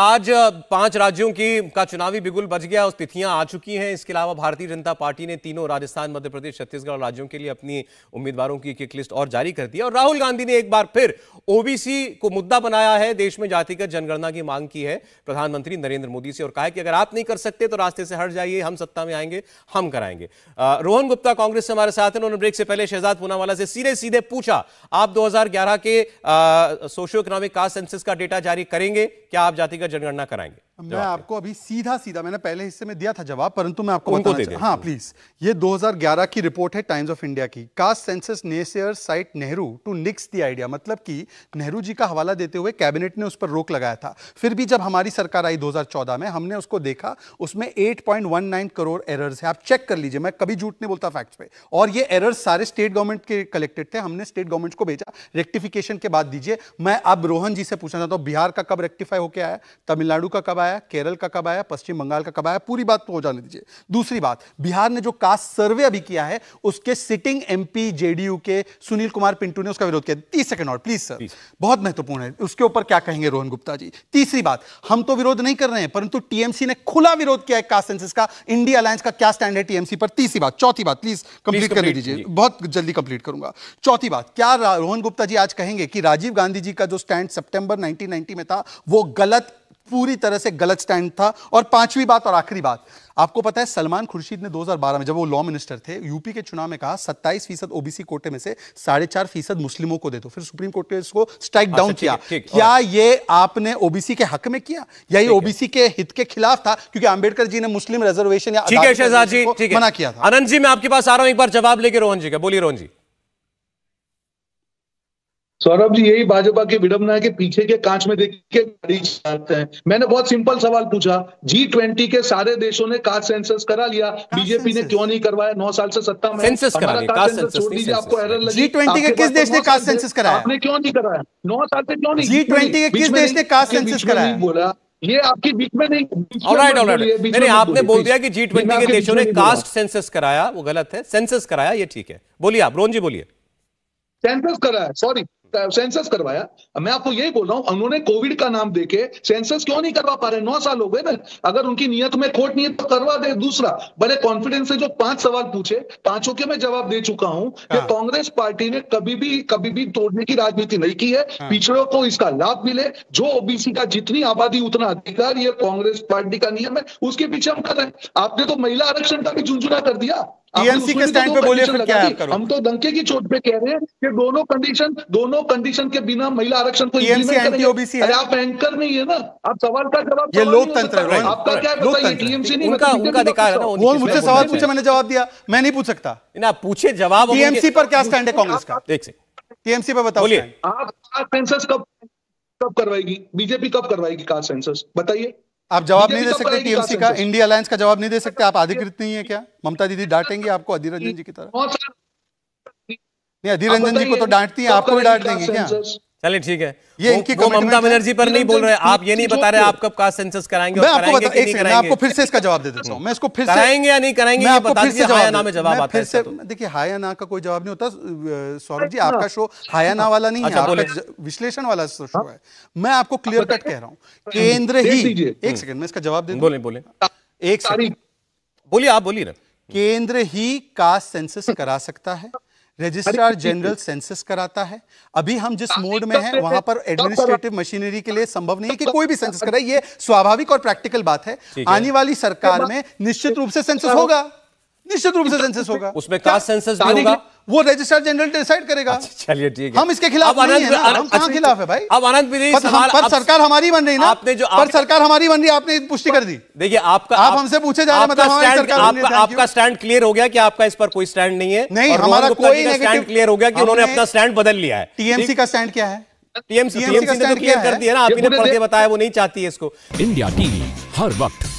आज पांच राज्यों की का चुनावी बिगुल बज गया और तिथियां आ चुकी हैं इसके अलावा भारतीय जनता पार्टी ने तीनों राजस्थान मध्य प्रदेश छत्तीसगढ़ राज्यों के लिए अपनी उम्मीदवारों की एक लिस्ट और जारी कर दी और राहुल गांधी ने एक बार फिर ओबीसी को मुद्दा बनाया है देश में जातिगत जनगणना की मांग की है प्रधानमंत्री नरेंद्र मोदी से और कहा कि अगर आप नहीं कर सकते तो रास्ते से हट जाइए हम सत्ता में आएंगे हम कराएंगे रोहन गुप्ता कांग्रेस से हमारे साथ उन्होंने ब्रेक से पहले शहजाद पूनावाला से सीधे सीधे पूछा आप दो के सोशियो इकोनॉमिक कास्ट सेंसिस का डेटा जारी करेंगे क्या आप जातिगत का जनगणना कराएंगे मैं आपको अभी सीधा सीधा मैंने पहले हिस्से में दिया था जवाब परंतु मैं आपको बताना दे हाँ प्लीज ये 2011 की रिपोर्ट है टाइम्स ऑफ इंडिया की कास्ट सेंसस नेसेयर साइट Nehru too nix the idea मतलब कि नेहरू जी का हवाला देते हुए कैबिनेट ने उस पर रोक लगाया था फिर भी जब हमारी सरकार आई 2014 में हमने उसको देखा उसमें एट करोड़ एरर्स है आप चेक कर लीजिए मैं कभी झूठ नहीं बोलता फैक्ट्स पे और ये एरर्स सारे स्टेट गवर्नमेंट के कलेक्टेड थे हमने स्टेट गवर्नमेंट को भेजा रेक्टिफिकेशन के बाद दीजिए मैं अब रोहन जी से पूछना चाहता हूँ बिहार का कब रेक्टिफाई होकर आया तमिलनाडु का कब आया केरल का कब आया पश्चिम बंगाल का कब आया पूरी बात तो हो जाने दीजिए दूसरी बात बिहार ने जो कास्ट सर्वे अभी किया है उसके सिटिंग एमपी जेडीयू के सुनील कुमार पिंटू ने उसका विरोध किया तीस सेकंड और प्लीज सर बहुत महत्वपूर्ण है उसके ऊपर क्या कहेंगे रोहन गुप्ता जी तीसरी बात हम तो विरोध नहीं कर रहे हैं परंतु टीएमसी ने खुला विरोध किया है कास्ट सेंसिस का इंडिया अलायंस का क्या स्टैंड है टीएमसी पर तीसरी बात चौथी बात प्लीज कंप्लीट कर दीजिए बहुत जल्दी कंप्लीट करूंगा चौथी बात क्या रोहन गुप्ता जी आज कहेंगे कि राजीव गांधी जी का जो स्टैंड सितंबर 1990 में था वो गलत पूरी तरह से गलत स्टैंड था और पांचवी बात और आखिरी बात आपको पता है सलमान खुर्शीद ने 2012 में जब वो लॉ मिनिस्टर थे यूपी के चुनाव में कहा 27 फीसद ओबीसी कोटे में से साढ़े चार फीसद मुस्लिमों को दे दो फिर सुप्रीम कोर्ट ने इसको स्ट्राइक अच्छा, डाउन किया क्या ये आपने ओबीसी के हक में किया या ये ओबीसी के हित के खिलाफ था क्योंकि आंबेडकर जी ने मुस्लिम रिजर्वेशन या मना किया था अनंत जी मैं आपके पास आ रहा हूं एक बार जवाब लेके रोहन जी का बोलिए रोहन जी सौरभ जी यही भाजपा की विडम्बना है कि पीछे के कांच में देख के गाड़ी चलाते हैं मैंने बहुत सिंपल सवाल पूछा जी ट्वेंटी के सारे देशों ने कार सेंसस करा लिया बीजेपी ने क्यों नहीं करवाया नौ साल से सत्ता में सेंसस करा छोड़ दीजिए आपको एरर लगी जी के किस देश ने कार सेंसस कराया आपने क्यों नहीं कराया नौ साल से क्यों नहीं जी के किस देश ने कार सेंसस कराया बोला ये आपकी बीच में नहीं ऑलराइट ऑलराइट नहीं आपने बोल दिया कि जी ट्वेंटी के देशों ने कास्ट सेंसस कराया वो गलत है सेंसस कराया ये ठीक है बोलिए आप रोन जी बोलिए सेंसस कराया सॉरी सेंसस करवाया मैं आपको यही बोल रहा हूँ उन्होंने कोविड का नाम देके सेंसस क्यों नहीं करवा पा रहे नौ साल हो गए ना अगर उनकी नियत में खोट नहीं है तो करवा दे दूसरा बड़े कॉन्फिडेंस से जो पांच सवाल पूछे पांचों के मैं जवाब दे चुका हूँ हाँ। कांग्रेस पार्टी ने कभी भी कभी भी तोड़ने की राजनीति नहीं की है हाँ। पिछड़ों को इसका लाभ मिले जो ओबीसी का जितनी आबादी उतना अधिकार ये कांग्रेस पार्टी का नियम है उसके पीछे हम कर रहे हैं आपने तो महिला आरक्षण का भी झुंझुना कर दिया टीएमसी के स्टैंड तो पे बोलिए फिर क्या आप करो हम तो दंके की चोट पे कह रहे हैं कि दोनों कंडीशन दोनों कंडीशन के बिना महिला आरक्षण को टीएमसी एंटी ओबीसी है आप एंकर नहीं है ना आप सवाल का जवाब ये लोकतंत्र है आपका क्या बताइए टीएमसी नहीं उनका उनका अधिकार है ना वो मुझसे सवाल पूछे मैंने जवाब दिया मैं नहीं पूछ सकता आप पूछे जवाब टीएमसी पर क्या स्टैंड है कांग्रेस का देख सकते टीएमसी पर बताओ बोलिए आप सेंसस कब कब करवाएगी बीजेपी कब करवाएगी कास्ट सेंसस बताइए आप जवाब नहीं दे तो सकते टीएमसी का इंडिया अलायंस का जवाब नहीं दे सकते आप अधिकृत नहीं है क्या ममता दीदी डांटेंगे आपको अधीर रंजन जी की तरह नहीं अधीर रंजन जी को तो डांटती है आपको भी डांट देंगे क्या चलिए ठीक है ये वो, इनकी ममता बनर्जी पर नहीं बोल तो रहे आप ये नहीं बता रहे आप कब कास्ट सेंसस कराएंगे मैं आपको बता एक सेकंड आपको फिर से इसका जवाब दे देता हूं मैं इसको फिर से कराएंगे या नहीं कराएंगे ये बता दीजिए हां या ना में जवाब आता है फिर से तो। देखिए हां या ना का कोई जवाब नहीं होता सौरभ जी अच्छा। आपका शो हां या ना वाला नहीं है अच्छा, आपका विश्लेषण वाला शो हाँ। है मैं आपको क्लियर कट कह रहा हूं केंद्र ही एक सेकंड हम्म। मैं इसका जवाब दे बोले बोले एक सेकंड बोलिए आप बोलिए ना केंद्र ही कास्ट सेंसस करा सकता है रजिस्ट्रार जनरल सेंसस कराता है अभी हम जिस मोड में हैं वहां पर एडमिनिस्ट्रेटिव मशीनरी के लिए संभव नहीं है कि कोई भी सेंसस कराए ये स्वाभाविक और प्रैक्टिकल बात है आने वाली सरकार में निश्चित रूप से सेंसस होगा निश्चित रूप से सेंसस होगा उसमें कास्ट सेंसस भी होगा वो रजिस्ट्रार जनरल डिसाइड करेगा अच्छा, चलिए ठीक है हम इसके खिलाफ नहीं है हम अच्छा, खिलाफ है भाई अब आनंद भी पर सरकार हमारी बन रही ना आपने जो पर सरकार हमारी बन रही आपने पुष्टि कर दी देखिए आपका आप हमसे पूछे जा रहे हैं मतलब हमारी सरकार आपका स्टैंड क्लियर हो गया कि आपका इस पर कोई स्टैंड नहीं है नहीं हमारा कोई स्टैंड क्लियर हो गया कि उन्होंने अपना स्टैंड बदल लिया है टीएमसी का स्टैंड क्या है टीएमसी टीएमसी ने तो क्लियर कर दिया ना आपने पढ़ के बताया वो नहीं चाहती है इसको इंडिया टीवी हर वक्त